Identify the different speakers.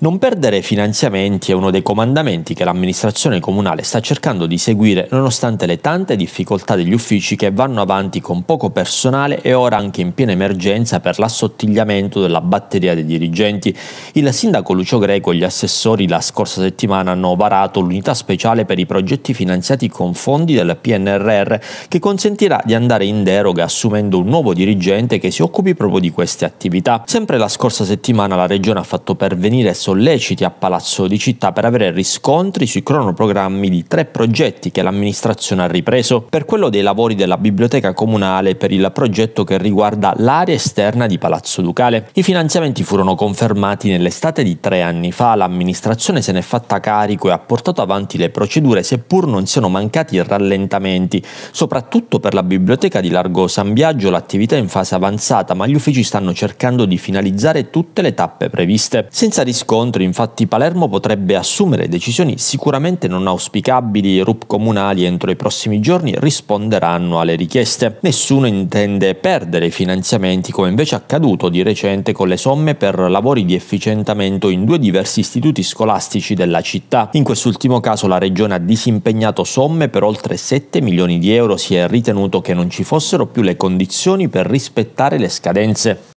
Speaker 1: Non perdere finanziamenti è uno dei comandamenti che l'amministrazione comunale sta cercando di seguire nonostante le tante difficoltà degli uffici che vanno avanti con poco personale e ora anche in piena emergenza per l'assottigliamento della batteria dei dirigenti. Il sindaco Lucio Greco e gli assessori la scorsa settimana hanno varato l'unità speciale per i progetti finanziati con fondi del PNRR che consentirà di andare in deroga assumendo un nuovo dirigente che si occupi proprio di queste attività. Sempre la scorsa settimana la regione ha fatto pervenire solleciti a Palazzo di Città per avere riscontri sui cronoprogrammi di tre progetti che l'amministrazione ha ripreso per quello dei lavori della biblioteca comunale per il progetto che riguarda l'area esterna di Palazzo Ducale. I finanziamenti furono confermati nell'estate di tre anni fa, l'amministrazione se n'è fatta carico e ha portato avanti le procedure seppur non siano mancati rallentamenti, soprattutto per la biblioteca di Largo San Biagio l'attività è in fase avanzata ma gli uffici stanno cercando di finalizzare tutte le tappe previste. Senza riscontri incontri, infatti, Palermo potrebbe assumere decisioni sicuramente non auspicabili. I RUP comunali entro i prossimi giorni risponderanno alle richieste. Nessuno intende perdere i finanziamenti, come invece accaduto di recente con le somme per lavori di efficientamento in due diversi istituti scolastici della città. In quest'ultimo caso la regione ha disimpegnato somme per oltre 7 milioni di euro, si è ritenuto che non ci fossero più le condizioni per rispettare le scadenze.